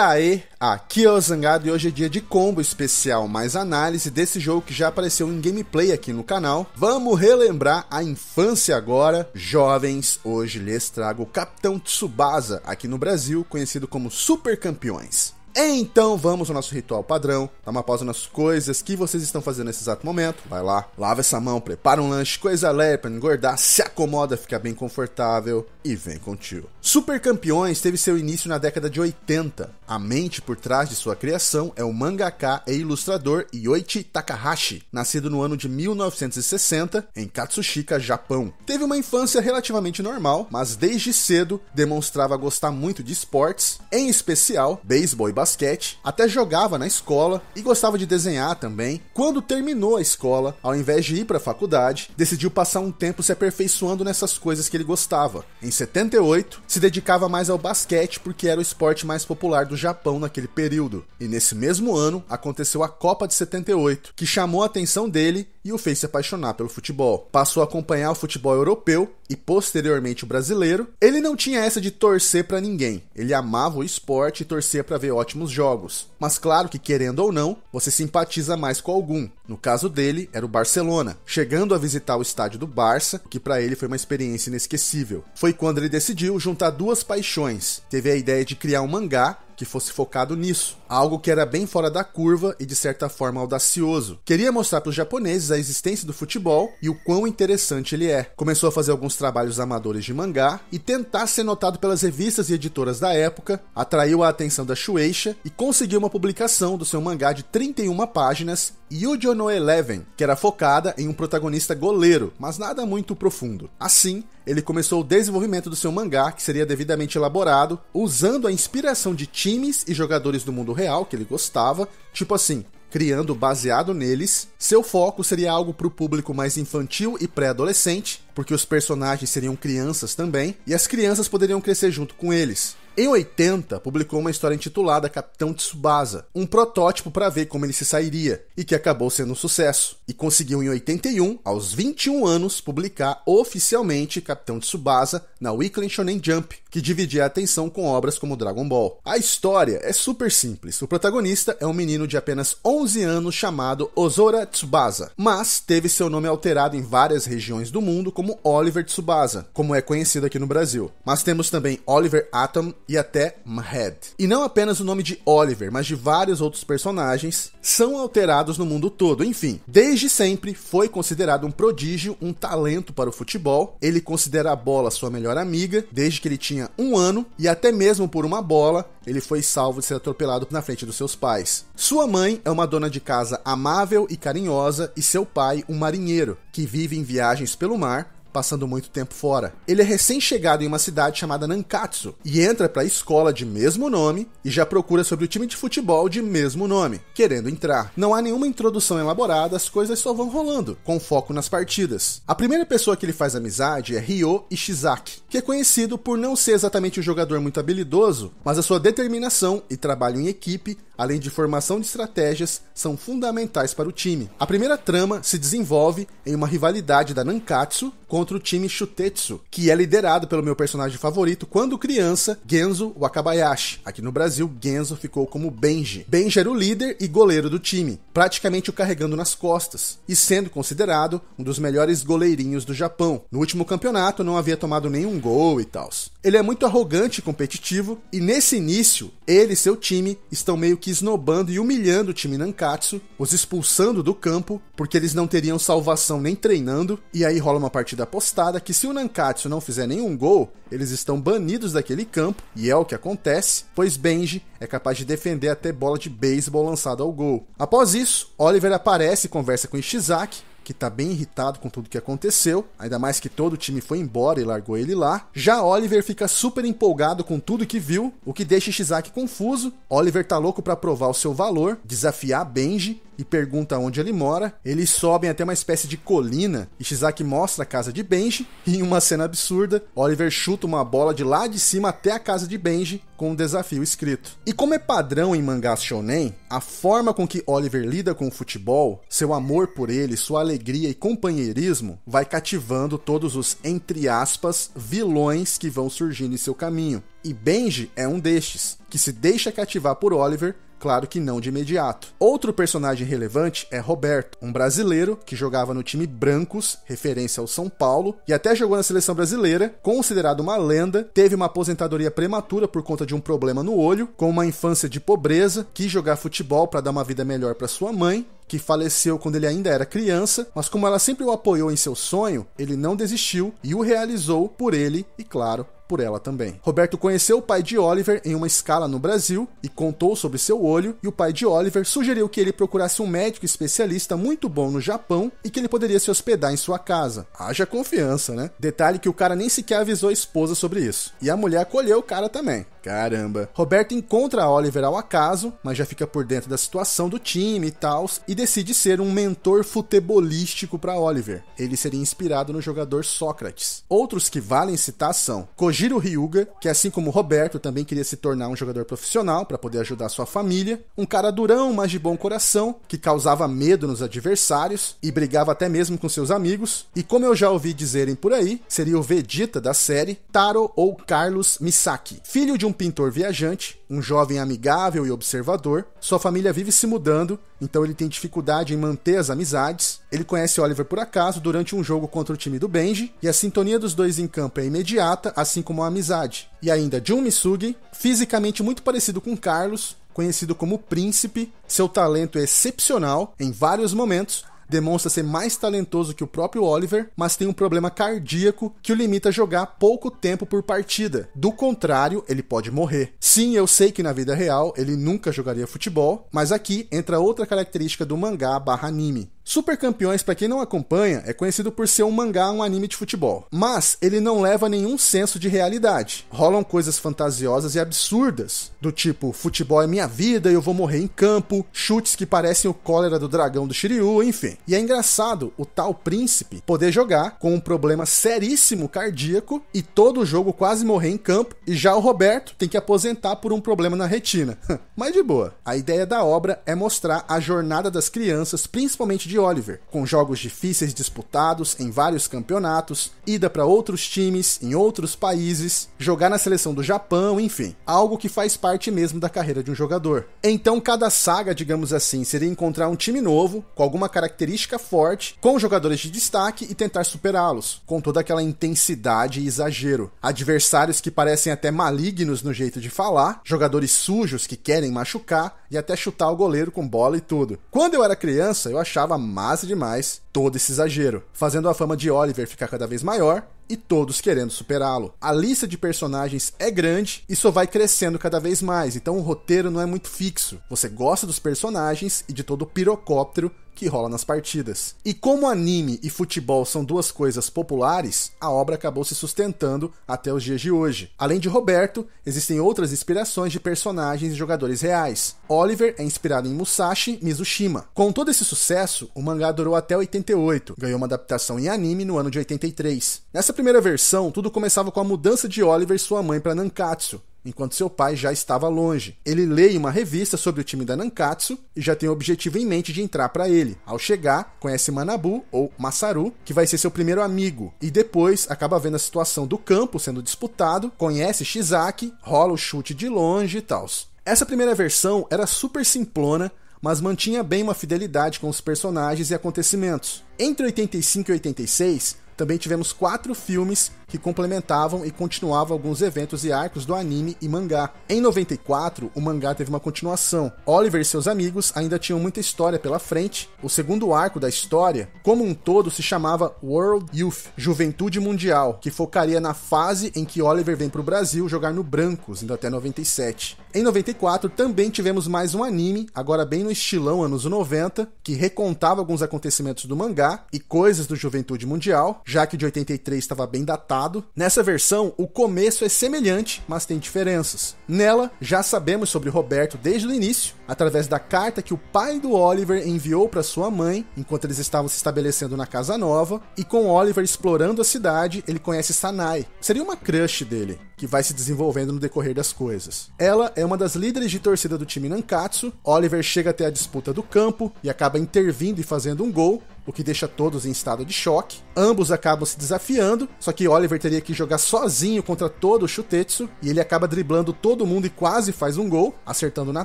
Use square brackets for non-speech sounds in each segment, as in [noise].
aí, aqui é o Zangado e hoje é dia de combo especial, mais análise desse jogo que já apareceu em gameplay aqui no canal. Vamos relembrar a infância agora. Jovens, hoje lhes trago o Capitão Tsubasa, aqui no Brasil, conhecido como Super Campeões. Então vamos ao nosso ritual padrão, dá uma pausa nas coisas que vocês estão fazendo nesse exato momento, vai lá, lava essa mão, prepara um lanche, coisa leve pra engordar, se acomoda, fica bem confortável, e vem com tio. Super Campeões teve seu início na década de 80. A mente por trás de sua criação é o mangaka e ilustrador Yoichi Takahashi, nascido no ano de 1960 em Katsushika, Japão. Teve uma infância relativamente normal, mas desde cedo demonstrava gostar muito de esportes, em especial beisebol e basquete, até jogava na escola e gostava de desenhar também. Quando terminou a escola, ao invés de ir para a faculdade, decidiu passar um tempo se aperfeiçoando nessas coisas que ele gostava. Em em 78, se dedicava mais ao basquete porque era o esporte mais popular do Japão naquele período. E nesse mesmo ano aconteceu a Copa de 78, que chamou a atenção dele e o fez se apaixonar pelo futebol. Passou a acompanhar o futebol europeu e posteriormente o brasileiro. Ele não tinha essa de torcer para ninguém. Ele amava o esporte e torcia para ver ótimos jogos. Mas claro que querendo ou não, você simpatiza mais com algum. No caso dele, era o Barcelona, chegando a visitar o estádio do Barça, que para ele foi uma experiência inesquecível. Foi quando ele decidiu juntar duas paixões. Teve a ideia de criar um mangá que fosse focado nisso, algo que era bem fora da curva e de certa forma audacioso. Queria mostrar para os japoneses a existência do futebol e o quão interessante ele é. Começou a fazer alguns trabalhos amadores de mangá e tentar ser notado pelas revistas e editoras da época, atraiu a atenção da Shueisha e conseguiu uma publicação do seu mangá de 31 páginas, Yujo no Eleven, que era focada em um protagonista goleiro, mas nada muito profundo. Assim, ele começou o desenvolvimento do seu mangá, que seria devidamente elaborado, usando a inspiração de times e jogadores do mundo real que ele gostava, tipo assim, criando baseado neles. Seu foco seria algo para o público mais infantil e pré-adolescente, porque os personagens seriam crianças também, e as crianças poderiam crescer junto com eles. Em 80, publicou uma história intitulada Capitão Tsubasa, um protótipo para ver como ele se sairia, e que acabou sendo um sucesso. E conseguiu em 81, aos 21 anos, publicar oficialmente Capitão Tsubasa na Weekly Shonen Jump, que dividia a atenção com obras como Dragon Ball. A história é super simples. O protagonista é um menino de apenas 11 anos chamado Ozora Tsubasa, mas teve seu nome alterado em várias regiões do mundo como Oliver Tsubasa, como é conhecido aqui no Brasil. Mas temos também Oliver Atom e até Mahed. E não apenas o nome de Oliver, mas de vários outros personagens são alterados no mundo todo. Enfim, desde sempre foi considerado um prodígio, um talento para o futebol. Ele considera a bola sua melhor amiga desde que ele tinha um ano e até mesmo por uma bola ele foi salvo de ser atropelado na frente dos seus pais. Sua mãe é uma dona de casa amável e carinhosa e seu pai um marinheiro que vive em viagens pelo mar passando muito tempo fora. Ele é recém-chegado em uma cidade chamada Nankatsu e entra para a escola de mesmo nome e já procura sobre o time de futebol de mesmo nome, querendo entrar. Não há nenhuma introdução elaborada, as coisas só vão rolando, com foco nas partidas. A primeira pessoa que ele faz amizade é Ryo Ishizaki, que é conhecido por não ser exatamente um jogador muito habilidoso, mas a sua determinação e trabalho em equipe, além de formação de estratégias, são fundamentais para o time. A primeira trama se desenvolve em uma rivalidade da Nankatsu contra o time Shutetsu, que é liderado pelo meu personagem favorito quando criança, Genzo Wakabayashi. Aqui no Brasil, Genzo ficou como Benji. Benji era o líder e goleiro do time praticamente o carregando nas costas, e sendo considerado um dos melhores goleirinhos do Japão. No último campeonato não havia tomado nenhum gol e tal. Ele é muito arrogante e competitivo, e nesse início, ele e seu time estão meio que esnobando e humilhando o time Nankatsu, os expulsando do campo, porque eles não teriam salvação nem treinando, e aí rola uma partida apostada que se o Nankatsu não fizer nenhum gol, eles estão banidos daquele campo, e é o que acontece, pois Benji é capaz de defender até bola de beisebol lançada ao gol. Após isso disso, Oliver aparece e conversa com Ishizaki, que tá bem irritado com tudo que aconteceu, ainda mais que todo o time foi embora e largou ele lá. Já Oliver fica super empolgado com tudo que viu, o que deixa Ishizaki confuso. Oliver tá louco para provar o seu valor, desafiar Benji e pergunta onde ele mora. Eles sobem até uma espécie de colina. Shizaki mostra a casa de Benji e, em uma cena absurda, Oliver chuta uma bola de lá de cima até a casa de Benji com um desafio escrito. E como é padrão em mangás shonen, a forma com que Oliver lida com o futebol, seu amor por ele, sua alegria e companheirismo vai cativando todos os entre aspas vilões que vão surgindo em seu caminho. E Benji é um destes, que se deixa cativar por Oliver claro que não de imediato. Outro personagem relevante é Roberto, um brasileiro que jogava no time Brancos, referência ao São Paulo, e até jogou na seleção brasileira, considerado uma lenda, teve uma aposentadoria prematura por conta de um problema no olho, com uma infância de pobreza, quis jogar futebol para dar uma vida melhor para sua mãe, que faleceu quando ele ainda era criança, mas como ela sempre o apoiou em seu sonho, ele não desistiu e o realizou por ele e, claro, por ela também. Roberto conheceu o pai de Oliver em uma escala no Brasil e contou sobre seu olho, e o pai de Oliver sugeriu que ele procurasse um médico especialista muito bom no Japão e que ele poderia se hospedar em sua casa. Haja confiança, né? Detalhe que o cara nem sequer avisou a esposa sobre isso. E a mulher acolheu o cara também. Caramba. Roberto encontra Oliver ao acaso, mas já fica por dentro da situação do time e tal, e decide ser um mentor futebolístico para Oliver. Ele seria inspirado no jogador Sócrates. Outros que valem citar são Kojiro Ryuga, que assim como Roberto também queria se tornar um jogador profissional para poder ajudar sua família, um cara durão, mas de bom coração, que causava medo nos adversários e brigava até mesmo com seus amigos, e como eu já ouvi dizerem por aí, seria o Vegeta da série, Taro ou Carlos Misaki, filho de um um pintor viajante, um jovem amigável e observador. Sua família vive se mudando, então ele tem dificuldade em manter as amizades. Ele conhece Oliver por acaso durante um jogo contra o time do Benji, e a sintonia dos dois em campo é imediata, assim como a amizade. E ainda Jun Misugi, fisicamente muito parecido com Carlos, conhecido como Príncipe, seu talento é excepcional em vários momentos, demonstra ser mais talentoso que o próprio Oliver, mas tem um problema cardíaco que o limita a jogar pouco tempo por partida. Do contrário, ele pode morrer. Sim, eu sei que na vida real ele nunca jogaria futebol, mas aqui entra outra característica do mangá barra anime. Super Campeões, para quem não acompanha, é conhecido por ser um mangá, um anime de futebol. Mas ele não leva nenhum senso de realidade. Rolam coisas fantasiosas e absurdas, do tipo futebol é minha vida e eu vou morrer em campo, chutes que parecem o cólera do dragão do Shiryu, enfim. E é engraçado o tal príncipe poder jogar com um problema seríssimo cardíaco e todo o jogo quase morrer em campo, e já o Roberto tem que aposentar por um problema na retina. [laughs] Mas de boa. A ideia da obra é mostrar a jornada das crianças, principalmente de Oliver, com jogos difíceis disputados em vários campeonatos, ida para outros times em outros países, jogar na seleção do Japão, enfim, algo que faz parte mesmo da carreira de um jogador. Então, cada saga, digamos assim, seria encontrar um time novo, com alguma característica forte, com jogadores de destaque e tentar superá-los, com toda aquela intensidade e exagero. Adversários que parecem até malignos no jeito de falar, jogadores sujos que querem machucar e até chutar o goleiro com bola e tudo. Quando eu era criança, eu achava massa demais todo esse exagero, fazendo a fama de Oliver ficar cada vez maior e todos querendo superá-lo. A lista de personagens é grande e só vai crescendo cada vez mais, então o roteiro não é muito fixo. Você gosta dos personagens e de todo o pirocóptero que rola nas partidas. E como anime e futebol são duas coisas populares, a obra acabou se sustentando até os dias de hoje. Além de Roberto, existem outras inspirações de personagens e jogadores reais. Oliver é inspirado em Musashi Mizushima. Com todo esse sucesso, o mangá durou até 88, ganhou uma adaptação em anime no ano de 83. Nessa primeira versão, tudo começava com a mudança de Oliver e sua mãe para Nankatsu, enquanto seu pai já estava longe. Ele lê uma revista sobre o time da Nankatsu e já tem o objetivo em mente de entrar para ele. Ao chegar, conhece Manabu, ou Masaru, que vai ser seu primeiro amigo, e depois acaba vendo a situação do campo sendo disputado, conhece Shizaki, rola o chute de longe e tal. Essa primeira versão era super simplona, mas mantinha bem uma fidelidade com os personagens e acontecimentos. Entre 85 e 86, também tivemos quatro filmes que complementavam e continuavam alguns eventos e arcos do anime e mangá. Em 94, o mangá teve uma continuação. Oliver e seus amigos ainda tinham muita história pela frente. O segundo arco da história, como um todo, se chamava World Youth, Juventude Mundial, que focaria na fase em que Oliver vem para o Brasil jogar no Brancos, indo até 97. Em 94, também tivemos mais um anime, agora bem no estilão anos 90, que recontava alguns acontecimentos do mangá e coisas do Juventude Mundial, já que de 83 estava bem datado passado. Nessa versão, o começo é semelhante, mas tem diferenças. Nela, já sabemos sobre Roberto desde o início, através da carta que o pai do Oliver enviou para sua mãe enquanto eles estavam se estabelecendo na casa nova, e com Oliver explorando a cidade, ele conhece Sanai. Seria uma crush dele, que vai se desenvolvendo no decorrer das coisas. Ela é uma das líderes de torcida do time Nankatsu. Oliver chega até a disputa do campo e acaba intervindo e fazendo um gol, o que deixa todos em estado de choque. Ambos acabam se desafiando, só que Oliver teria que jogar sozinho contra todo o Shutetsu, e ele acaba driblando todo mundo e quase faz um gol, acertando na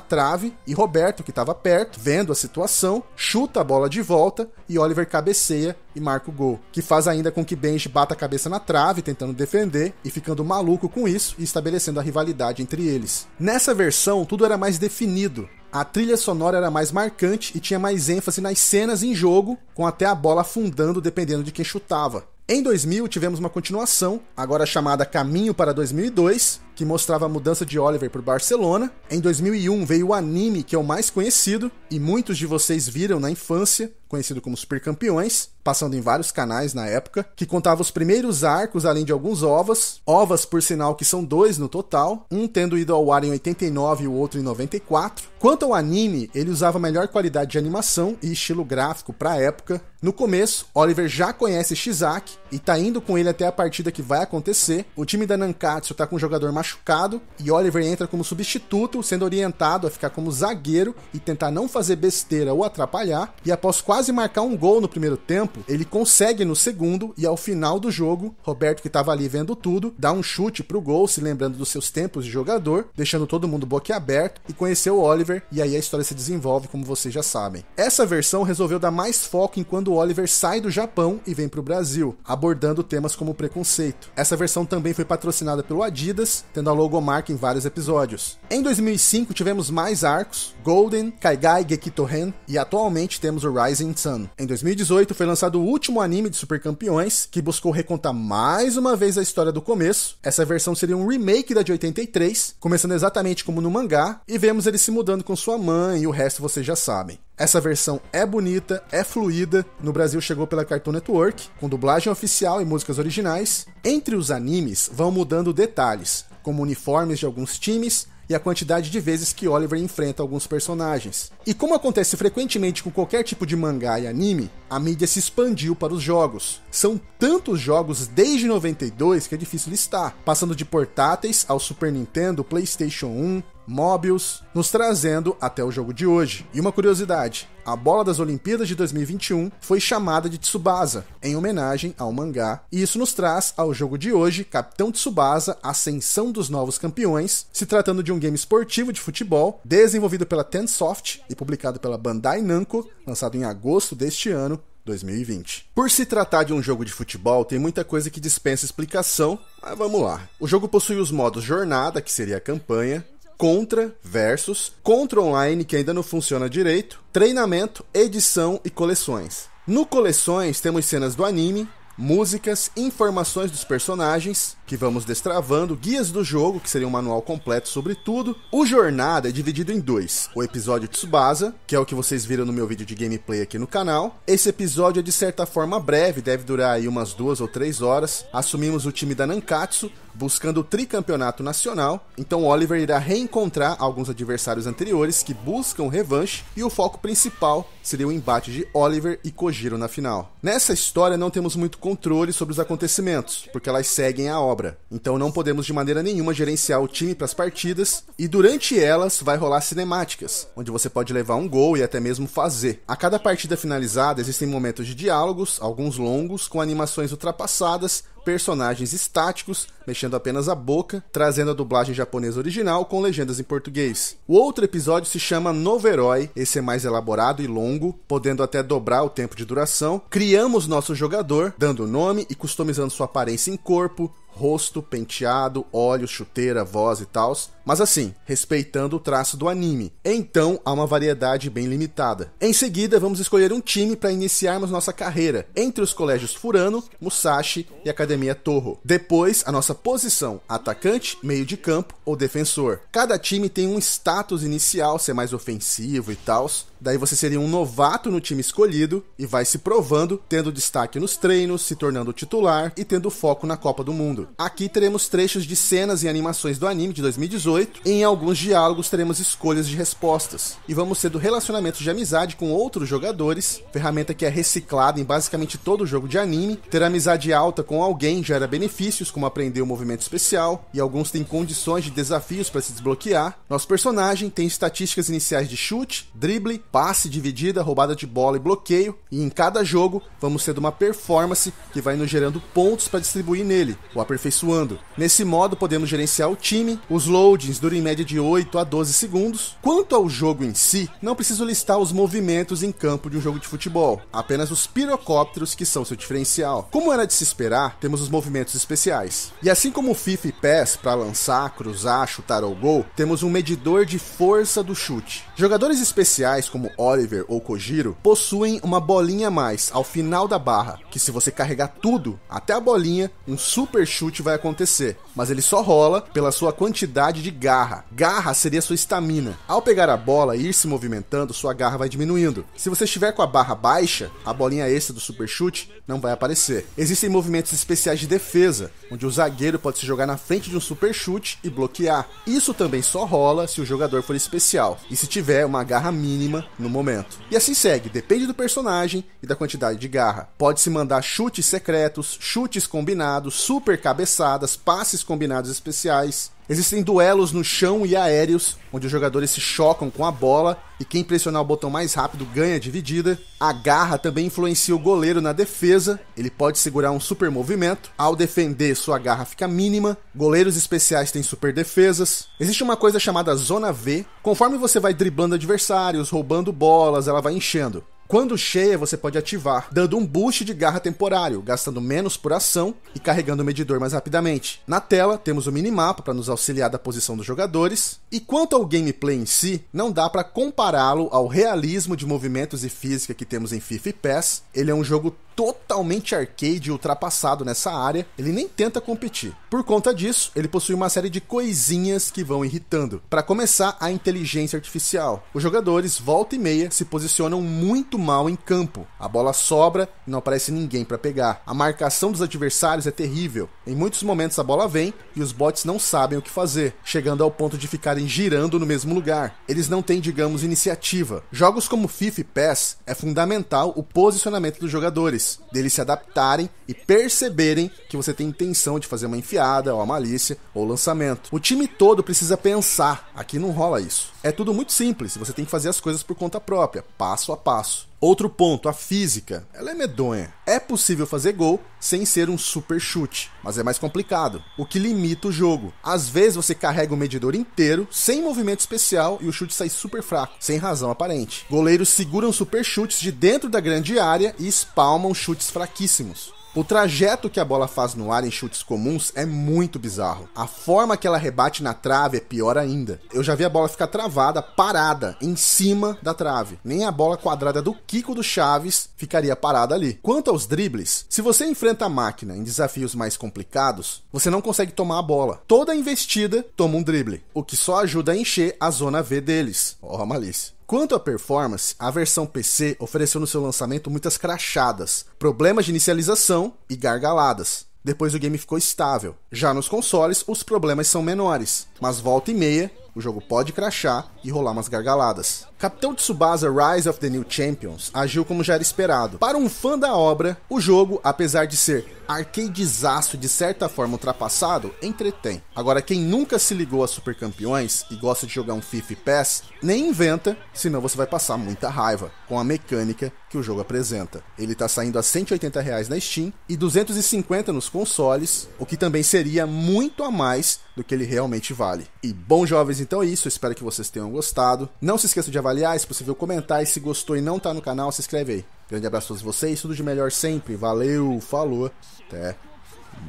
trave, e Roberto, que estava perto, vendo a situação, chuta a bola de volta e Oliver cabeceia e marca o gol, que faz ainda com que Benji bata a cabeça na trave tentando defender e ficando maluco com isso e estabelecendo a rivalidade entre eles. Nessa versão, tudo era mais definido. A trilha sonora era mais marcante e tinha mais ênfase nas cenas em jogo, com até a bola afundando dependendo de quem chutava. Em 2000 tivemos uma continuação, agora chamada Caminho para 2002, que mostrava a mudança de Oliver para Barcelona. Em 2001 veio o anime que é o mais conhecido e muitos de vocês viram na infância, conhecido como Super Campeões, passando em vários canais na época, que contava os primeiros arcos além de alguns ovas, ovas por sinal que são dois no total, um tendo ido ao ar em 89 e o outro em 94. Quanto ao anime, ele usava melhor qualidade de animação e estilo gráfico para a época, no começo, Oliver já conhece Shizaki e tá indo com ele até a partida que vai acontecer. O time da Nankatsu tá com um jogador machucado e Oliver entra como substituto, sendo orientado a ficar como zagueiro e tentar não fazer besteira ou atrapalhar. E após quase marcar um gol no primeiro tempo, ele consegue no segundo e ao final do jogo, Roberto que tava ali vendo tudo, dá um chute pro gol, se lembrando dos seus tempos de jogador, deixando todo mundo boquiaberto e conheceu Oliver e aí a história se desenvolve como vocês já sabem. Essa versão resolveu dar mais foco em quando quando Oliver sai do Japão e vem para o Brasil, abordando temas como preconceito. Essa versão também foi patrocinada pelo Adidas, tendo a logomarca em vários episódios. Em 2005 tivemos mais arcos, Golden, Kaigai Gekitohen e atualmente temos o Rising Sun. Em 2018 foi lançado o último anime de Super Campeões, que buscou recontar mais uma vez a história do começo. Essa versão seria um remake da de 83, começando exatamente como no mangá, e vemos ele se mudando com sua mãe e o resto vocês já sabem. Essa versão é bonita, é fluida. No Brasil chegou pela Cartoon Network, com dublagem oficial e músicas originais. Entre os animes vão mudando detalhes, como uniformes de alguns times, e a quantidade de vezes que Oliver enfrenta alguns personagens. E como acontece frequentemente com qualquer tipo de mangá e anime, a mídia se expandiu para os jogos. São tantos jogos desde 92 que é difícil listar, passando de portáteis ao Super Nintendo, PlayStation 1, Mobius, nos trazendo até o jogo de hoje. E uma curiosidade: a bola das Olimpíadas de 2021 foi chamada de Tsubasa, em homenagem ao mangá, e isso nos traz ao jogo de hoje, Capitão Tsubasa, Ascensão dos Novos Campeões, se tratando de um game esportivo de futebol, desenvolvido pela Tensoft e publicado pela Bandai Namco, lançado em agosto deste ano, 2020. Por se tratar de um jogo de futebol, tem muita coisa que dispensa explicação, mas vamos lá. O jogo possui os modos jornada, que seria a campanha, Contra versus, Contra Online, que ainda não funciona direito, treinamento, edição e coleções. No coleções temos cenas do anime, músicas, informações dos personagens, que vamos destravando, guias do jogo, que seria um manual completo sobre tudo. O Jornada é dividido em dois: o episódio Tsubasa, que é o que vocês viram no meu vídeo de gameplay aqui no canal. Esse episódio é de certa forma breve, deve durar aí umas duas ou três horas. Assumimos o time da Nankatsu, buscando o tricampeonato nacional. Então Oliver irá reencontrar alguns adversários anteriores que buscam revanche e o foco principal seria o embate de Oliver e Kojiro na final. Nessa história não temos muito controle sobre os acontecimentos, porque elas seguem a obra então não podemos de maneira nenhuma gerenciar o time para as partidas e durante elas vai rolar cinemáticas, onde você pode levar um gol e até mesmo fazer. A cada partida finalizada existem momentos de diálogos, alguns longos com animações ultrapassadas personagens estáticos, mexendo apenas a boca, trazendo a dublagem japonesa original com legendas em português. O outro episódio se chama Novo Herói, esse é mais elaborado e longo, podendo até dobrar o tempo de duração. Criamos nosso jogador, dando nome e customizando sua aparência em corpo, rosto, penteado, olhos, chuteira, voz e tals mas assim, respeitando o traço do anime. Então há uma variedade bem limitada. Em seguida, vamos escolher um time para iniciarmos nossa carreira, entre os colégios Furano, Musashi e Academia Torro. Depois, a nossa posição: atacante, meio de campo ou defensor. Cada time tem um status inicial, ser é mais ofensivo e tal. Daí você seria um novato no time escolhido e vai se provando, tendo destaque nos treinos, se tornando titular e tendo foco na Copa do Mundo. Aqui teremos trechos de cenas e animações do anime de 2018 18, em alguns diálogos teremos escolhas de respostas, e vamos ser do relacionamento de amizade com outros jogadores, ferramenta que é reciclada em basicamente todo jogo de anime, ter amizade alta com alguém gera benefícios, como aprender o um movimento especial, e alguns têm condições de desafios para se desbloquear. Nosso personagem tem estatísticas iniciais de chute, drible, passe, dividida, roubada de bola e bloqueio, e em cada jogo vamos ser de uma performance que vai nos gerando pontos para distribuir nele, o aperfeiçoando. Nesse modo podemos gerenciar o time, os loads dura em média de 8 a 12 segundos. Quanto ao jogo em si, não preciso listar os movimentos em campo de um jogo de futebol, apenas os pirocópteros que são seu diferencial. Como era de se esperar, temos os movimentos especiais. E assim como o FIFA e PES para lançar, cruzar, chutar ou gol, temos um medidor de força do chute. Jogadores especiais como Oliver ou Kojiro possuem uma bolinha a mais ao final da barra, que se você carregar tudo, até a bolinha, um super chute vai acontecer, mas ele só rola pela sua quantidade de garra. Garra seria sua estamina. Ao pegar a bola e ir se movimentando, sua garra vai diminuindo. Se você estiver com a barra baixa, a bolinha extra do super chute não vai aparecer. Existem movimentos especiais de defesa, onde o zagueiro pode se jogar na frente de um super chute e bloquear. Isso também só rola se o jogador for especial e se tiver uma garra mínima no momento. E assim segue, depende do personagem e da quantidade de garra. Pode-se mandar chutes secretos, chutes combinados, super cabeçadas, passes combinados especiais Existem duelos no chão e aéreos, onde os jogadores se chocam com a bola e quem pressionar o botão mais rápido ganha a dividida. A garra também influencia o goleiro na defesa, ele pode segurar um super movimento. Ao defender, sua garra fica mínima. Goleiros especiais têm super defesas. Existe uma coisa chamada zona V. Conforme você vai driblando adversários, roubando bolas, ela vai enchendo. Quando cheia, você pode ativar, dando um boost de garra temporário, gastando menos por ação e carregando o medidor mais rapidamente. Na tela, temos o minimapa para nos auxiliar da posição dos jogadores. E quanto ao gameplay em si, não dá para compará-lo ao realismo de movimentos e física que temos em FIFA e PES. Ele é um jogo totalmente arcade e ultrapassado nessa área, ele nem tenta competir. Por conta disso, ele possui uma série de coisinhas que vão irritando. Para começar, a inteligência artificial. Os jogadores, volta e meia, se posicionam muito muito mal em campo. A bola sobra e não aparece ninguém para pegar. A marcação dos adversários é terrível. Em muitos momentos a bola vem e os bots não sabem o que fazer, chegando ao ponto de ficarem girando no mesmo lugar. Eles não têm, digamos, iniciativa. Jogos como FIFA e PES é fundamental o posicionamento dos jogadores, deles se adaptarem e perceberem que você tem intenção de fazer uma enfiada ou a malícia ou lançamento. O time todo precisa pensar. Aqui não rola isso. É tudo muito simples, você tem que fazer as coisas por conta própria, passo a passo. Outro ponto, a física. Ela é medonha. É possível fazer gol sem ser um super chute, mas é mais complicado, o que limita o jogo. Às vezes você carrega o medidor inteiro, sem movimento especial, e o chute sai super fraco, sem razão aparente. Goleiros seguram super chutes de dentro da grande área e espalmam chutes fraquíssimos. O trajeto que a bola faz no ar em chutes comuns é muito bizarro. A forma que ela rebate na trave é pior ainda. Eu já vi a bola ficar travada, parada, em cima da trave. Nem a bola quadrada do Kiko do Chaves ficaria parada ali. Quanto aos dribles, se você enfrenta a máquina em desafios mais complicados, você não consegue tomar a bola. Toda investida toma um drible, o que só ajuda a encher a zona V deles. Ó, oh, malícia. Quanto à performance, a versão PC ofereceu no seu lançamento muitas crachadas, problemas de inicialização e gargaladas. Depois o game ficou estável. Já nos consoles, os problemas são menores, mas volta e meia o jogo pode crachar e rolar umas gargaladas. Capitão Tsubasa Rise of the New Champions agiu como já era esperado. Para um fã da obra, o jogo, apesar de ser arcadezaço de certa forma ultrapassado, entretém. Agora, quem nunca se ligou a Super Campeões e gosta de jogar um FIFA PES, nem inventa, senão você vai passar muita raiva com a mecânica que o jogo apresenta. Ele está saindo a 180 reais na Steam e 250 nos consoles, o que também seria muito a mais do que ele realmente vale. E bom jovens, então é isso. espero que vocês tenham gostado. Não se esqueça de avaliar, se possível comentar. E se gostou e não tá no canal, se inscreve aí. Grande abraço a todos vocês, tudo de melhor sempre. Valeu, falou, até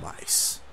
mais.